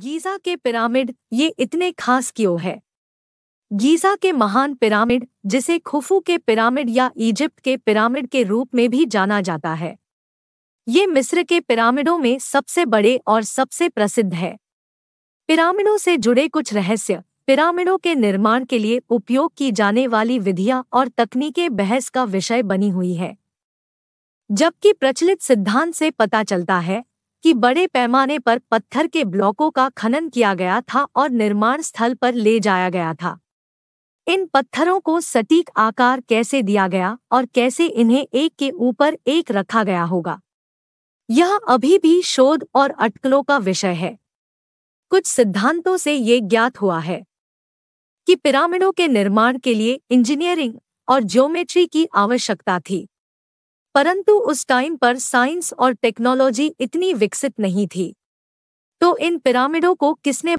Giza के pyramid ये इतने खास क्यों है गीजा के महान पिरामिड जिसे खुफू के पिरामिड या इजिप्ट के पिरामिड के रूप में भी जाना जाता है ये मिस्र के पिरामिडों में सबसे बड़े और सबसे प्रसिद्ध है पिरामिडों से जुड़े कुछ रहस्य पिरामिडों के निर्माण के लिए उपयोग की जाने वाली विधियां और तकनीकें बहस का विषय बनी हुई है जबकि प्रचलित सिद्धांत से पता चलता है कि बड़े पैमाने पर पत्थर के ब्लॉकों का खनन किया गया था और निर्माण स्थल पर ले जाया गया था इन पत्थरों को सटीक आकार कैसे दिया गया और कैसे इन्हें एक के ऊपर एक रखा गया होगा यह अभी भी शोध और अटकलों का विषय है कुछ सिद्धांतों से ये ज्ञात हुआ है कि पिरामिडों के निर्माण के लिए इंजीनियरिंग और ज्योमेट्री की आवश्यकता थी परंतु उस टाइम पर साइंस और टेक्नोलॉजी इतनी विकसित नहीं थी तो इन पिरामिडों को किसने